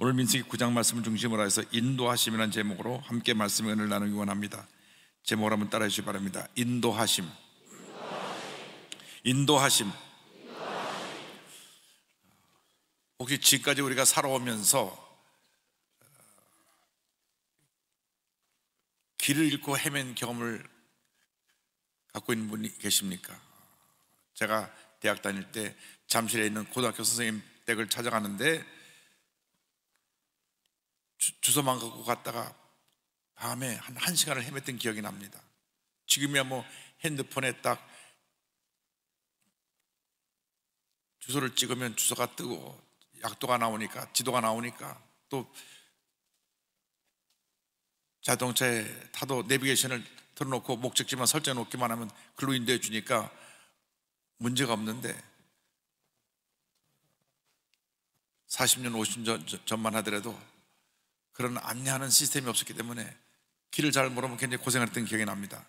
오늘 민수기 9장 말씀을 중심으로 해서 인도하심이라는 제목으로 함께 말씀의 은혜를 나누기 원합니다. 제목을 한번 따라해 주시기 바랍니다. 인도하심. 인도하심. 혹시 지금까지 우리가 살아오면서 어, 길을 잃고 헤맨 경험을 갖고 있는 분이 계십니까? 제가 대학 다닐 때 잠실에 있는 고등학교 선생님 댁을 찾아가는데 주, 소만 갖고 갔다가 밤에 한 1시간을 헤맸던 기억이 납니다. 지금이야 뭐 핸드폰에 딱 주소를 찍으면 주소가 뜨고 약도가 나오니까 지도가 나오니까 또 자동차에 타도 내비게이션을 틀어놓고 목적지만 설정해 놓기만 하면 글로 인도해 주니까 문제가 없는데 40년, 50년 전만 하더라도 그런 안내하는 시스템이 없었기 때문에 길을 잘 모르면 굉장히 고생했던 기억이 납니다.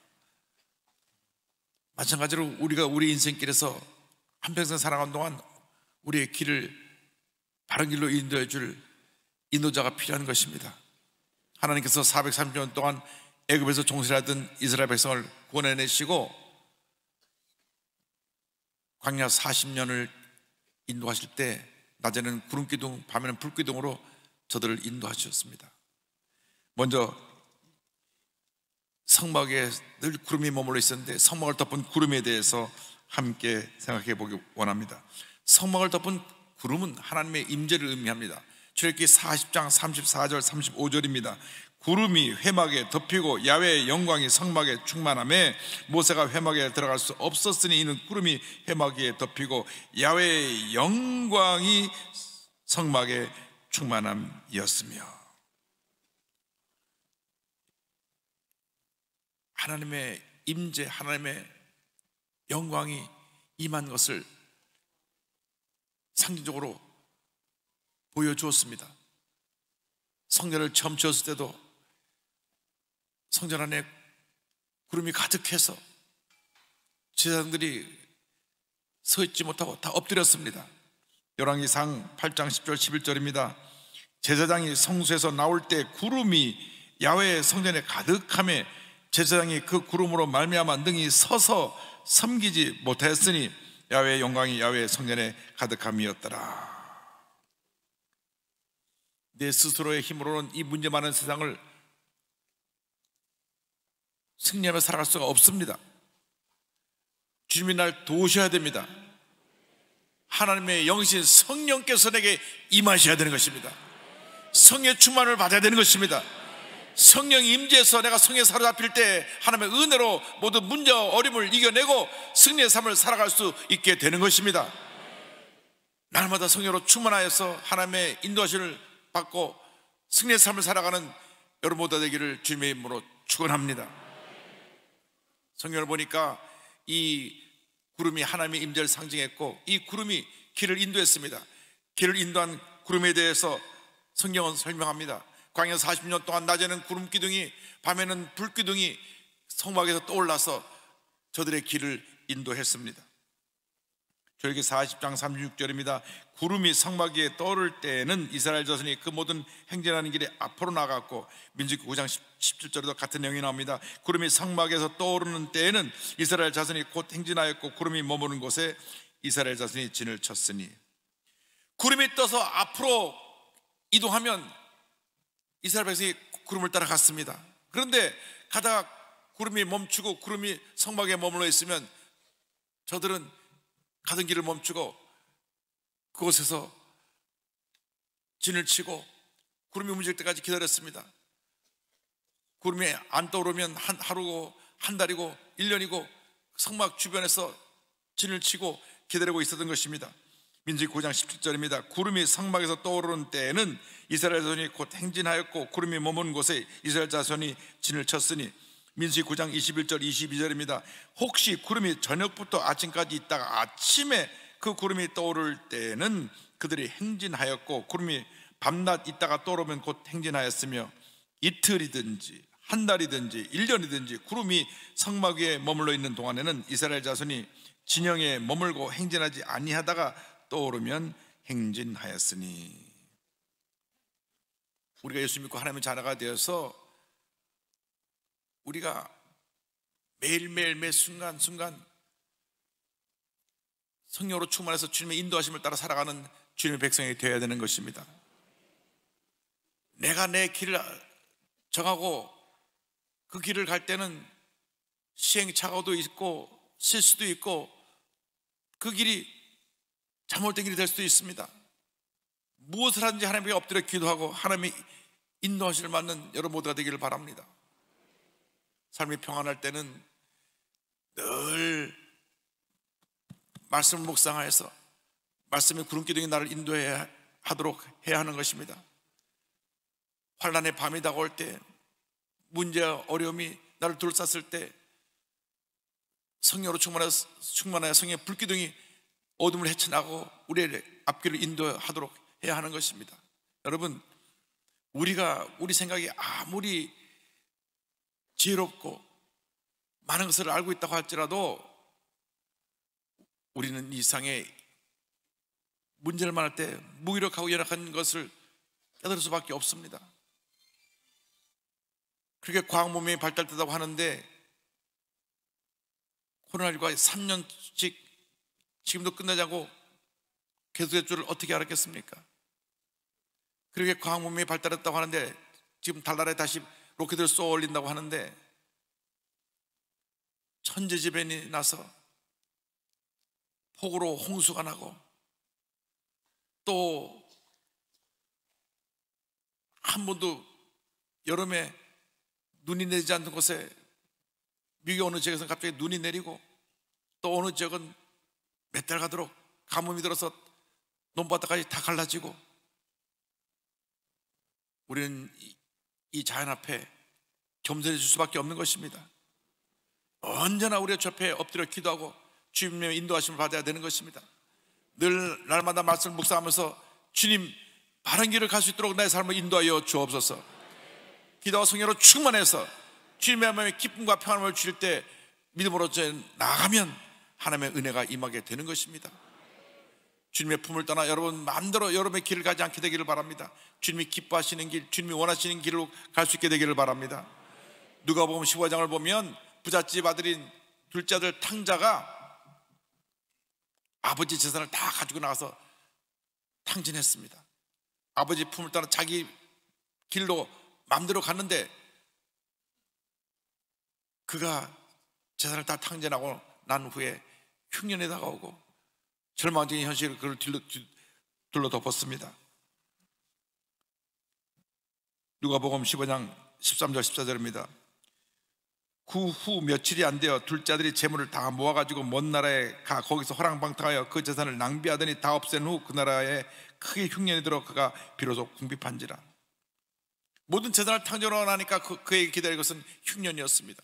마찬가지로 우리가 우리 인생길에서 한평생 살아간 동안 우리의 길을 바른 길로 인도해 줄 인도자가 필요한 것입니다. 하나님께서 430년 동안 애굽에서 종살하던 이스라엘 백성을 구원해내시고 광야 40년을 인도하실 때 낮에는 구름 기둥, 밤에는 불 기둥으로 저들을 인도하셨습니다. 먼저 성막에 늘 구름이 머물러 있었는데 성막을 덮은 구름에 대해서 함께 생각해 보기 원합니다. 성막을 덮은 구름은 하나님의 임재를 의미합니다. 출애기 40장 34절 35절입니다. 구름이 회막에 덮이고 야외의 영광이 성막에 충만함에 모세가 회막에 들어갈 수 없었으니 이는 구름이 회막에 덮이고 야외의 영광이 성막에 충만함이었으며 하나님의 임재 하나님의 영광이 임한 것을 상징적으로 보여주었습니다. 성전을 처음 지었을 때도 성전 안에 구름이 가득해서 제사장들이 서 있지 못하고 다 엎드렸습니다. 열왕기상 8장 10절 11절입니다. 제사장이 성소에서 나올 때 구름이 야외 성전에 가득함에 제사장이 그 구름으로 말미암아 등이 서서 섬기지 못했으니 야외 영광이 야외 성전에 가득함이었더라. 내 스스로의 힘으로는 이 문제 많은 세상을 승리하며 살아갈 수가 없습니다. 주님이 날 도우셔야 됩니다. 하나님의 영신 성령께서 내게 임하셔야 되는 것입니다. 성의 충만을 받아야 되는 것입니다. 성령 임재에서 내가 성에 사로잡힐 때 하나님의 은혜로 모든 문제와 어림을 이겨내고 승리의 삶을 살아갈 수 있게 되는 것입니다. 날마다 성령으로 충만하여서 하나님의 인도하심을 받고 승리의 삶을 살아가는 여러분 모두 되기를 주님의 이름으로 축원합니다. 성경을 보니까 이 구름이 하나님의 임재를 상징했고 이 구름이 길을 인도했습니다. 길을 인도한 구름에 대해서 성경은 설명합니다. 광야 40년 동안 낮에는 구름 기둥이 밤에는 불 기둥이 성막에서 떠올라서 저들의 길을 인도했습니다. 저에게 40장 36절입니다. 구름이 성막 위에 떠오를 때에는 이스라엘 자손이 그 모든 행진하는 길에 앞으로 나갔고 민지기 9장 17절에도 같은 내용이 나옵니다. 구름이 성막에서 떠오르는 때에는 이스라엘 자손이 곧 행진하였고 구름이 머무는 곳에 이스라엘 자손이 진을 쳤으니 구름이 떠서 앞으로 이동하면 이스라엘 백성이 구름을 따라 갔습니다. 그런데 가다가 구름이 멈추고 구름이 성막에 머물러 있으면 저들은 가던 길을 멈추고 그곳에서 진을 치고 구름이 움직일 때까지 기다렸습니다. 구름이 안 떠오르면 한 하루고 한 달이고 1년이고 성막 주변에서 진을 치고 기다리고 있었던 것입니다. 민지 9장 17절입니다. 구름이 상막에서 떠오르는 때에는 이스라엘 자손이 곧 행진하였고 구름이 머문 곳에 이스라엘 자손이 진을 쳤으니 민지 9장 21절 22절입니다. 혹시 구름이 저녁부터 아침까지 있다가 아침에 그 구름이 떠오를 때에는 그들이 행진하였고 구름이 밤낮 있다가 떠오르면 곧 행진하였으며 이틀이든지 한 달이든지 1년이든지 구름이 성막 위에 머물러 있는 동안에는 이스라엘 자손이 진영에 머물고 행진하지 아니하다가 떠오르면 행진하였으니 우리가 예수 믿고 하나님의 자녀가 되어서 우리가 매일매일 매 순간순간 성령으로 충만해서 주님의 인도하심을 따라 살아가는 주님의 백성이 되어야 되는 것입니다. 내가 내 길을 정하고 그 길을 갈 때는 시행착오도 있고 실수도 있고 그 길이 잠못된 길이 될 수도 있습니다. 무엇을 하든지 하나님께 엎드려 기도하고 하나님이 인도하실 만한 여러분 모두가 되기를 바랍니다. 삶이 평안할 때는 늘 말씀을 묵상하여서 말씀의 구름 기둥이 나를 인도해야 하도록 해야 하는 것입니다. 환란의 밤이 다가올 때 문제 어려움이 나를 둘쌌을 때 성령으로 충만하여, 충만하여 성의 불기둥이 어둠을 헤쳐나고 우리의 앞길을 인도하도록 해야 하는 것입니다. 여러분, 우리가 우리 생각이 아무리 지혜롭고 많은 것을 알고 있다고 할지라도 우리는 이상의 문제를 말할 때 무기력하고 연약한 것을 깨달을 수밖에 없습니다. 그렇게 과학 문명이 발달되다고 하는데 코로나19가 3년씩 지금도 끝내자고 계속 의줄 어떻게 알았겠습니까? 그렇게 과학 문명이 발달했다고 하는데 지금 달달라에 다시 로켓을 쏘아 올린다고 하는데 천재지변이 나서 폭우로 홍수가 나고 또 한 번도 여름에 눈이 내리지 않는 곳에 미국 어느 지역에서는 갑자기 눈이 내리고 또 어느 지역은 몇달 가도록 가뭄이 들어서 논바닥까지 다 갈라지고 우리는 이, 자연 앞에 겸손해질 수밖에 없는 것입니다. 언제나 우리의 좌에 엎드려 기도하고 주님의 인도하심을 받아야 되는 것입니다. 늘 날마다 말씀을 묵상하면서 주님 바른 길을 갈 수 있도록 나의 삶을 인도하여 주옵소서. 기도와 성의로 충만해서 주님의 마음에 기쁨과 평안을 함 주실 때 믿음으로 나가면 하나님의 은혜가 임하게 되는 것입니다. 주님의 품을 떠나 여러분 마음대로 여러분의 길을 가지 않게 되기를 바랍니다. 주님이 기뻐하시는 길, 주님이 원하시는 길로 갈 수 있게 되기를 바랍니다. 누가 보면 15장을 보면 부잣집 아들인 둘째 아들 탕자가 아버지 재산을 다 가지고 나가서 탕진했습니다. 아버지 품을 따라 자기 길로 마음대로 갔는데 그가 재산을 다 탕진하고 난 후에 흉년에 다가오고 절망적인 현실을 그를 뒤로, 둘러 덮었습니다. 누가복음 15장 13절 14절입니다. 그후 며칠이 안 되어 둘째 아들이 재물을 다 모아가지고 먼 나라에 가 거기서 허랑방탕하여 그 재산을 낭비하더니 다 없앤 후 그 나라에 크게 흉년이 들어 그가 비로소 궁핍한지라 모든 재산을 탕진으로 하니까 그, 그에게 기다릴 것은 흉년이었습니다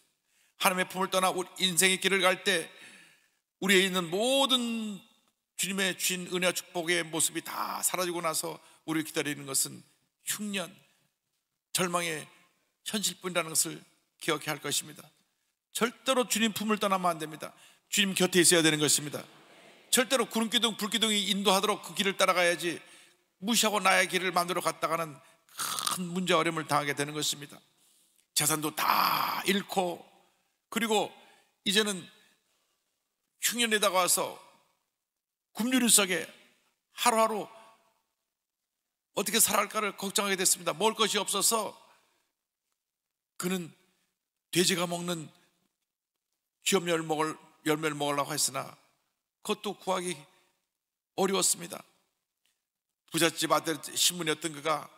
하나님의 품을 떠나 우리 인생의 길을 갈 때 우리에 있는 모든 주님의 주신 은혜와 축복의 모습이 다 사라지고 나서 우리를 기다리는 것은 흉년, 절망의 현실뿐이라는 것을 기억해야 할 것입니다. 절대로 주님 품을 떠나면 안 됩니다. 주님 곁에 있어야 되는 것입니다. 절대로 구름기둥, 불기둥이 인도하도록 그 길을 따라가야지 무시하고 나의 길을 만들어 갔다가는 큰 문제 어려움을 당하게 되는 것입니다. 재산도 다 잃고 그리고 이제는 흉년에 다가와서 굶주림속에 하루하루 어떻게 살아갈까를 걱정하게 됐습니다. 먹을 것이 없어서 그는 돼지가 먹는 기업 열목을, 열매를 먹으려고 했으나 그것도 구하기 어려웠습니다. 부잣집 아들 신문이었던 그가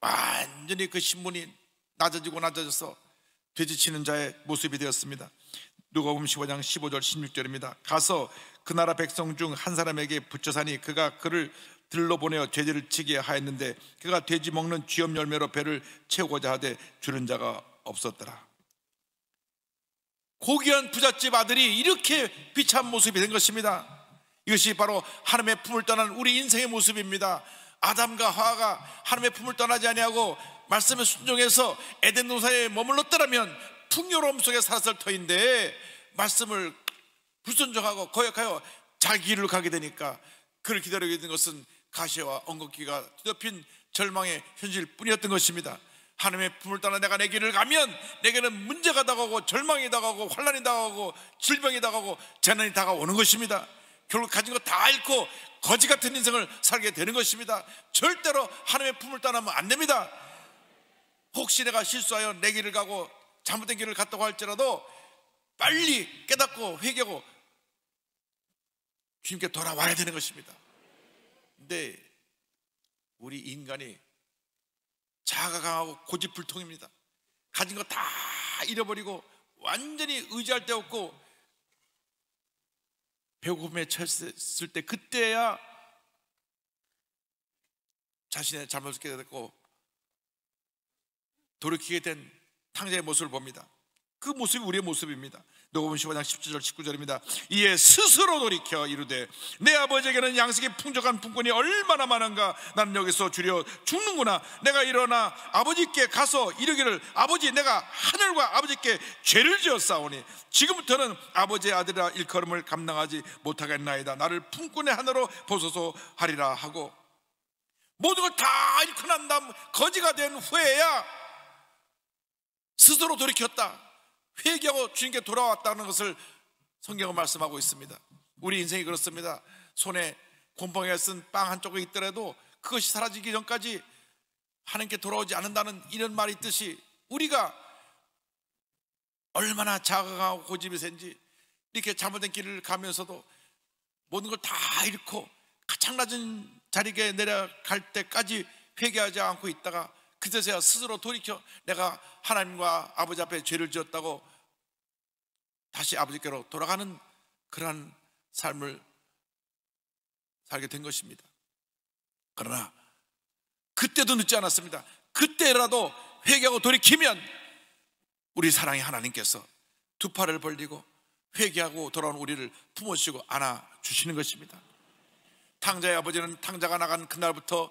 완전히 그 신문이 낮아지고 낮아져서 돼지치는 자의 모습이 되었습니다. 누가음 15장 15절 16절입니다. 가서 그 나라 백성 중 한 사람에게 붙여 사니 그가 그를 들러 보내어 죄를 지게 하였는데 그가 돼지 먹는 쥐염 열매로 배를 채우고자 하되 주는 자가 없었더라. 고귀한 부잣집 아들이 이렇게 비참 모습이 된 것입니다. 이것이 바로 하나님의 품을 떠난 우리 인생의 모습입니다. 아담과 하와가 하나님의 품을 떠나지 아니하고 말씀에 순종해서 에덴 동산에 머물렀더라면 풍요로움 속에 살았을 터인데 말씀을 불순종하고 거역하여 자기 일을 가게 되니까 그를 기다리게된 것은 가시와 엉겅기가 뒤덮인 절망의 현실 뿐이었던 것입니다. 하나님의 품을 따라 내가 내 길을 가면 내게는 문제가 다가오고 절망이 다가오고 환란이 다가오고 질병이 다가오고 재난이 다가오는 것입니다. 결국 가진 거다 잃고 거지 같은 인생을 살게 되는 것입니다. 절대로 하나님의 품을 따나면안 됩니다. 혹시 내가 실수하여 내 길을 가고 잘못된 길을 갔다고 할지라도 빨리 깨닫고 회개하고 주님께 돌아와야 되는 것입니다. 근데 우리 인간이 자아가 강하고 고집불통입니다. 가진 거 다 잃어버리고 완전히 의지할 데 없고 배고픔에 처했을 때 그때야 자신의 잘못을 깨닫고 돌이키게 된 탕자의 모습을 봅니다. 그 모습이 우리의 모습입니다. 누가복음 15장 17절 19절입니다. 이에 스스로 돌이켜 이르되 내 아버지에게는 양식의 풍족한 품권이 얼마나 많은가 난 여기서 주려 죽는구나 내가 일어나 아버지께 가서 이르기를 아버지 내가 하늘과 아버지께 죄를 지었사오니 지금부터는 아버지의 아들이라 일컬음을 감당하지 못하겠나이다 나를 품권의 하나로 벗어서 하리라 하고 모든 걸다 잃고 난 다음 거지가 된 후에야 스스로 돌이켰다. 회개하고 주님께 돌아왔다는 것을 성경은 말씀하고 있습니다. 우리 인생이 그렇습니다. 손에 곰팡이가 쓴 빵한 쪽에 있더라도 그것이 사라지기 전까지 하나님께 돌아오지 않는다는 이런 말이 있듯이 우리가 얼마나 자극하고 고집이 센지 이렇게 잘못된 길을 가면서도 모든 걸 다 잃고 가장 낮은 자리에 내려갈 때까지 회개하지 않고 있다가 그제서야 스스로 돌이켜 내가 하나님과 아버지 앞에 죄를 지었다고 다시 아버지께로 돌아가는 그러한 삶을 살게 된 것입니다. 그러나 그때도 늦지 않았습니다. 그때라도 회개하고 돌이키면 우리 사랑의 하나님께서 두 팔을 벌리고 회개하고 돌아온 우리를 품어주시고 안아주시는 것입니다. 탕자의 아버지는 탕자가 나간 그날부터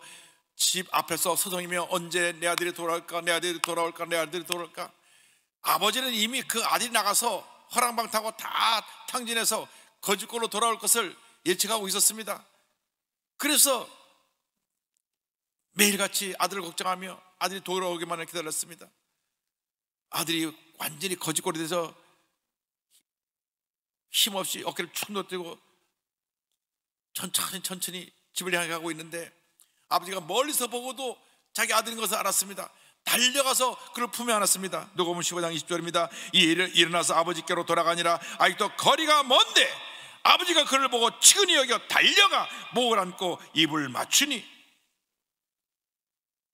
집 앞에서 서성이며 언제 내 아들이 돌아올까 내 아들이 돌아올까 내 아들이 돌아올까 아버지는 이미 그 아들이 나가서 허랑방타고 다 탕진해서 거짓골로 돌아올 것을 예측하고 있었습니다 그래서 매일같이 아들을 걱정하며 아들이 돌아오기만을 기다렸습니다 아들이 완전히 거짓골이 돼서 힘없이 어깨를 축 놓뜨고 천천히 천천히 집을 향해 가고 있는데 아버지가 멀리서 보고도 자기 아들인 것을 알았습니다. 달려가서 그를 품에 안았습니다. 누가복음 15장 20절입니다. 이일 일어나서 아버지께로 돌아가니라 아직도 거리가 먼데 아버지가 그를 보고 치근히 여겨 달려가 목을 안고 입을 맞추니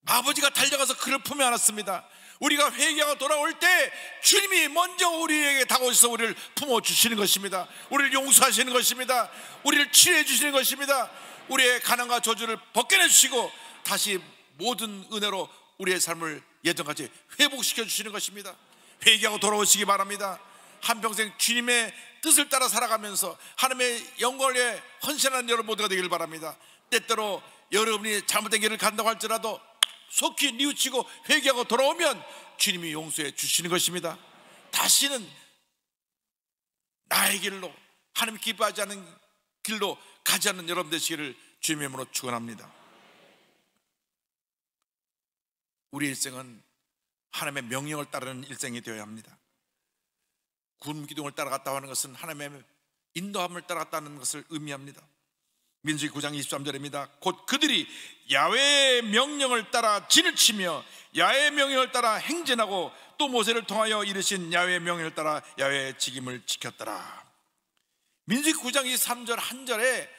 아버지가 달려가서 그를 품에 안았습니다. 우리가 회개하고 돌아올 때 주님이 먼저 우리에게 다가오셔서 우리를 품어 주시는 것입니다. 우리를 용서하시는 것입니다. 우리를 치유해 주시는 것입니다. 우리의 가난과 저주를 벗겨내 주시고 다시 모든 은혜로 우리의 삶을 예전같이 회복시켜 주시는 것입니다. 회개하고 돌아오시기 바랍니다. 한평생 주님의 뜻을 따라 살아가면서 하나님의 영광에 헌신하는 여러분 모두가 되기를 바랍니다. 때때로 여러분이 잘못된 길을 간다고 할지라도 속히 뉘우치고 회개하고 돌아오면 주님이 용서해 주시는 것입니다. 다시는 나의 길로 하나님 기뻐하지 않은 길로 가지 않는 여러분 되시기를 주님의 이름으로 축원합니다. 우리 일생은 하나님의 명령을 따르는 일생이 되어야 합니다. 군 기둥을 따라갔다 하는 것은 하나님의 인도함을 따라갔다는 것을 의미합니다. 민수기 9장 23절입니다. 곧 그들이 야외의 명령을 따라 진을 치며 야외의 명령을 따라 행진하고 또 모세를 통하여 이르신 야외의 명령을 따라 야외의 직임을 지켰더라. 민수기 9장 23절 한절에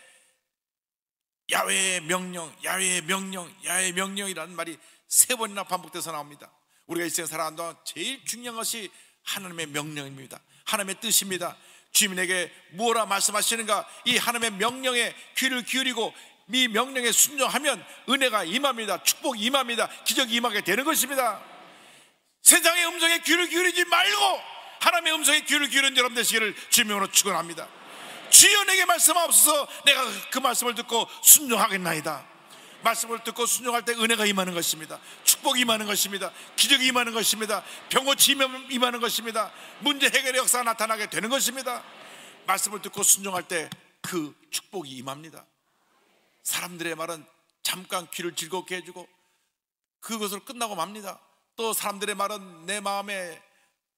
야외의 명령, 야외의 명령, 야외의 명령이라는 말이 세 번이나 반복돼서 나옵니다. 우리가 일생 살아가는 동안 제일 중요한 것이 하나님의 명령입니다. 하나님의 뜻입니다. 주민에게 무엇라 말씀하시는가? 이 하나님의 명령에 귀를 기울이고 이 명령에 순종하면 은혜가 임합니다. 축복 이 임합니다. 기적이 임하게 되는 것입니다. 세상의 음성에 귀를 기울이지 말고 하나님의 음성에 귀를 기울인 여러분 되시기를 주명으로 축원합니다. 주여 내게 말씀하옵소서 내가 그 말씀을 듣고 순종하겠나이다 말씀을 듣고 순종할 때 은혜가 임하는 것입니다 축복이 임하는 것입니다 기적이 임하는 것입니다 병고치 임하는 것입니다 문제 해결의 역사가 나타나게 되는 것입니다 말씀을 듣고 순종할 때 그 축복이 임합니다 사람들의 말은 잠깐 귀를 즐겁게 해주고 그것을 끝나고 맙니다 또 사람들의 말은 내 마음에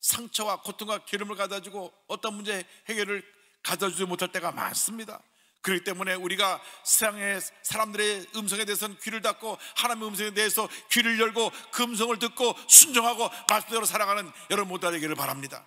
상처와 고통과 괴름을 가다주고 어떤 문제 해결을 가져주지 못할 때가 많습니다. 그렇기 때문에 우리가 세상의 사람들의 음성에 대해서는 귀를 닫고 하나님의 음성에 대해서 귀를 열고 금성을 그 듣고 순종하고 말씀대로 살아가는 여러분 모두 되기를 바랍니다.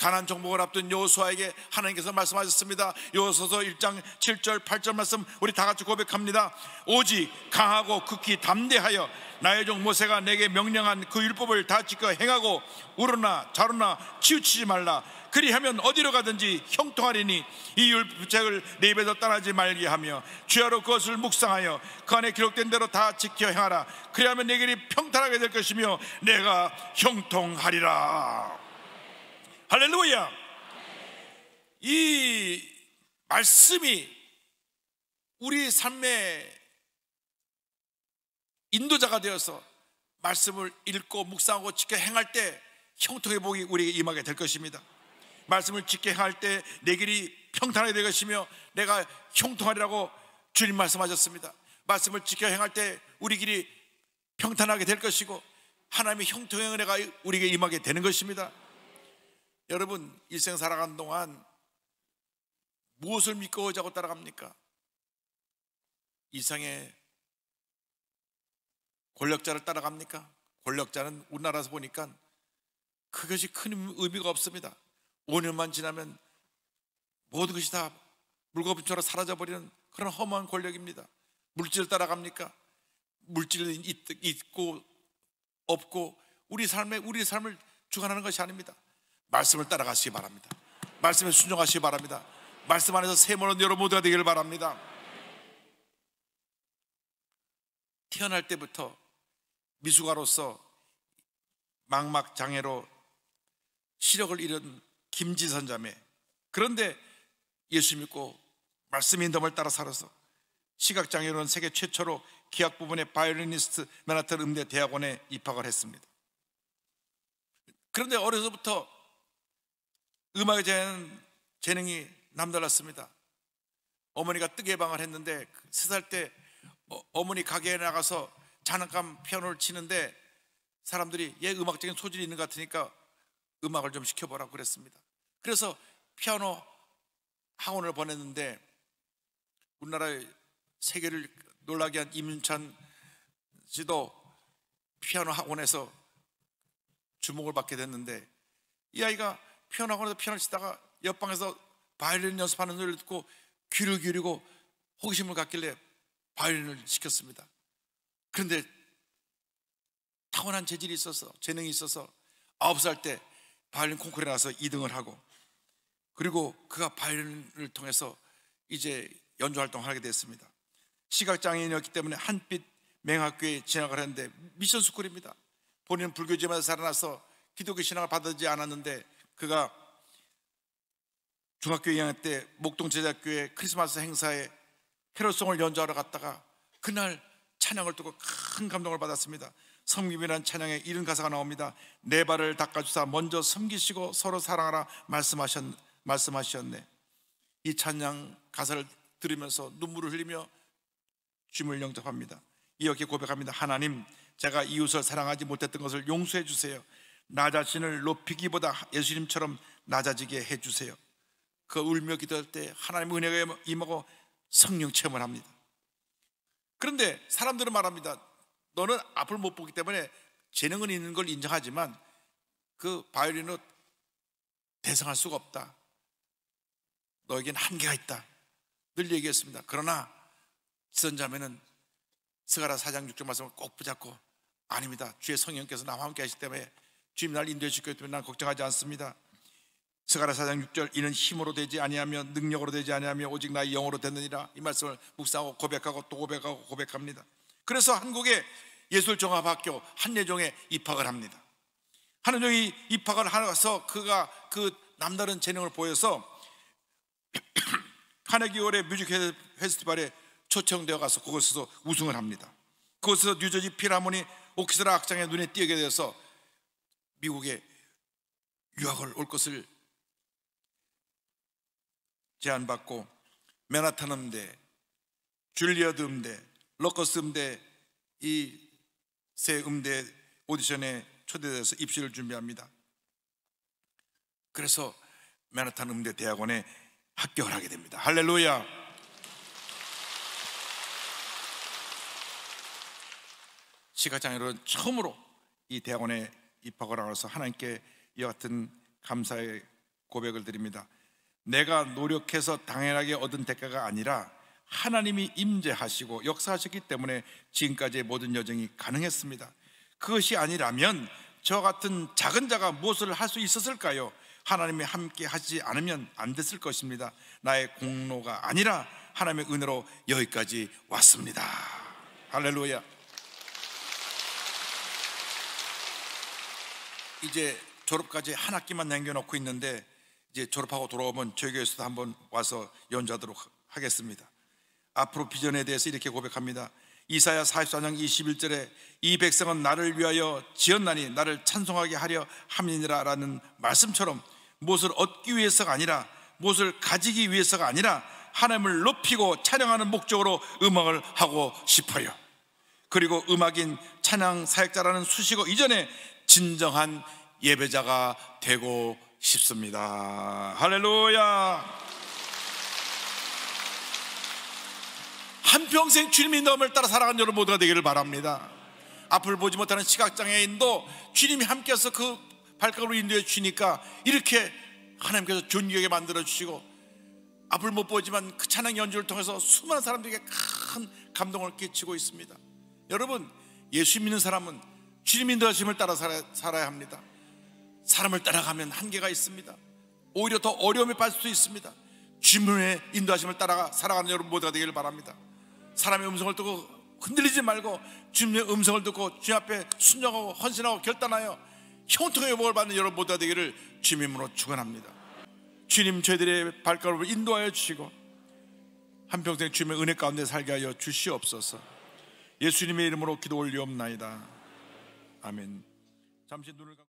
가난 정복을 앞둔 요호수아에게 하나님께서 말씀하셨습니다. 여호서 1장 7절 8절 말씀 우리 다 같이 고백합니다. 오직 강하고 극히 담대하여 나의 종 모세가 내게 명령한 그 율법을 다 지켜 행하고 우르나 자르나 치우치지 말라. 그리하면 어디로 가든지 형통하리니 이 율법책을 내 입에서 떠나지 말게 하며 주야로 그것을 묵상하여 그 안에 기록된 대로 다 지켜 행하라 그리하면 내 길이 평탄하게 될 것이며 내가 형통하리라 할렐루야! 이 말씀이 우리 삶의 인도자가 되어서 말씀을 읽고 묵상하고 지켜 행할 때 형통의 복이 우리에게 임하게 될 것입니다. 말씀을 지켜 행할 때 내 길이 평탄하게 될 것이며 내가 형통하리라고 주님 말씀하셨습니다. 말씀을 지켜 행할 때 우리 길이 평탄하게 될 것이고 하나님의 형통의 은혜가 우리에게 임하게 되는 것입니다. 여러분 일생 살아간 동안 무엇을 믿고 자고 따라갑니까? 이상의 권력자를 따라갑니까? 권력자는 우리나라에서 보니까 그것이 큰 의미가 없습니다. 5년만 지나면 모든 것이 다 물거품처럼 사라져버리는 그런 허무한 권력입니다. 물질 따라갑니까? 물질은 있고 없고 우리 삶에 우리 삶을 주관하는 것이 아닙니다. 말씀을 따라가시기 바랍니다. 말씀에 순종하시기 바랍니다. 말씀 안에서 세모는 여러분 모두가 되기를 바랍니다. 태어날 때부터 미숙아로서 망막 장애로 시력을 잃은 김지선 자매. 그런데 예수 믿고 말씀 인덤을 따라 살아서 시각 장애로는 세계 최초로 기악 부분의 바이올리니스트 맨하탄 음대 대학원에 입학을 했습니다. 그런데 어려서부터 음악에 대한 재능이 남달랐습니다. 어머니가 뜨개방을 했는데 그 세살때 어, 어머니 가게에 나가서 장난감 피아노를 치는데 사람들이 얘 음악적인 소질이 있는 것 같으니까 음악을 좀 시켜보라고 그랬습니다. 그래서 피아노 학원을 보냈는데 우리나라의 세계를 놀라게 한 임윤찬 씨도 피아노 학원에서 주목을 받게 됐는데 이 아이가 피아노학원에서 피아노 치다가 옆방에서 바이올린 연습하는 소리를 듣고 귀를 기울이고 호기심을 갖길래 바이올린을 시켰습니다. 그런데 타고난 재질이 있어서 재능이 있어서 아홉 살때 바이올린 콩쿠르에 나서 2등을 하고 그리고 그가 바이올린을 통해서 이제 연주 활동을 하게 됐습니다. 시각장애인이었기 때문에 한빛 맹학교에 진학을 했는데 미션 스쿨입니다. 본인은 불교지마다 살아나서 기독교 신앙을 받아들이지 않았는데 그가 중학교 2학년 때 목동 제작교회 크리스마스 행사에 헤로송을 연주하러 갔다가 그날 찬양을 듣고 큰 감동을 받았습니다. 섬김이란 찬양에 이런 가사가 나옵니다. 내 네 발을 닦아주사 먼저 섬기시고 서로 사랑하라 말씀하셨, 말씀하셨네. 이 찬양 가사를 들으면서 눈물을 흘리며 주님 영접합니다. 이렇게 고백합니다. 하나님, 제가 이웃을 사랑하지 못했던 것을 용서해 주세요. 나 자신을 높이기보다 예수님처럼 낮아지게 해주세요. 그 울며 기도할 때하나님 은혜가 임하고 성령 체험을 합니다. 그런데 사람들은 말합니다. 너는 앞을 못 보기 때문에 재능은 있는 걸 인정하지만 그 바이올린을 대상할 수가 없다. 너에겐 한계가 있다. 늘 얘기했습니다. 그러나 지선자매는 스가라 사장 6절 말씀을 꼭 붙잡고 아닙니다. 주의 성령께서 나와 함께 하시기 때문에 주님 날 인도해 주기 때문에 난 걱정하지 않습니다. 스가랴 사장 6절 이는 힘으로 되지 아니하며 능력으로 되지 아니하며 오직 나의 영으로 되느니라 이 말씀을 묵상하고 고백하고 또 고백하고 고백합니다. 그래서 한국의 예술종합학교 한예종에 입학을 합니다. 한예종이 입학을 하서 그가 그 남다른 재능을 보여서 카네기홀의 뮤직 페스티벌에 초청되어 가서 그곳에서 우승을 합니다. 그곳에서 뉴저지 피라모니 오케스라 악장의 눈에 띄게 되어서 미국에 유학을 올 것을 제안받고 맨하탄 음대, 줄리어드 음대, 러커스 음대 이 세 음대 오디션에 초대돼서 입시를 준비합니다. 그래서 맨하탄 음대 대학원에 합격을 하게 됩니다. 할렐루야. 시각장애로는 처음으로 이 대학원에 입학을 하면서 하나님께 이와 같은 감사의 고백을 드립니다. 내가 노력해서 당연하게 얻은 대가가 아니라 하나님이 임재하시고 역사하셨기 때문에 지금까지의 모든 여정이 가능했습니다. 그것이 아니라면 저 같은 작은 자가 무엇을 할 수 있었을까요? 하나님이 함께 하지 않으면 안 됐을 것입니다. 나의 공로가 아니라 하나님의 은혜로 여기까지 왔습니다. 할렐루야. 이제 졸업까지 한 학기만 남겨놓고 있는데 이제 졸업하고 돌아오면 저희 교회에서도 한번 와서 연주하도록 하겠습니다. 앞으로 비전에 대해서 이렇게 고백합니다. 이사야 44장 21절에 이 백성은 나를 위하여 지었나니 나를 찬송하게 하려 함이니라라는 말씀처럼 무엇을 얻기 위해서가 아니라 무엇을 가지기 위해서가 아니라 하나님을 높이고 찬양하는 목적으로 음악을 하고 싶어요. 그리고 음악인 찬양 사역자라는 수식어 이전에 진정한 예배자가 되고 싶습니다. 할렐루야! 한평생 주님의 넘을 따라 살아가는 여러분 모두가 되기를 바랍니다. 앞을 보지 못하는 시각장애인도 주님이 함께해서 그발걸음으 인도해 주시니까 이렇게 하나님께서 존귀하게 만들어 주시고 앞을 못 보지만 그 찬양 연주를 통해서 수많은 사람들에게 큰 감동을 끼치고 있습니다. 여러분 예수 믿는 사람은 주님 인도하심을 따라 살아야, 합니다. 사람을 따라가면 한계가 있습니다. 오히려 더 어려움에 빠질 수 있습니다. 주님의 인도하심을 따라 가 살아가는 여러분 모두가 되기를 바랍니다. 사람의 음성을 듣고 흔들리지 말고 주님의 음성을 듣고 주님 앞에 순정하고 헌신하고 결단하여 형통의 복을 받는 여러분 모두가 되기를 주님으로 축원합니다. 주님 저희들의 발걸음을 인도하여 주시고 한평생 주님의 은혜 가운데 살게 하여 주시옵소서. 예수님의 이름으로 기도 올리옵나이다. 아멘. 잠시 눈을 감고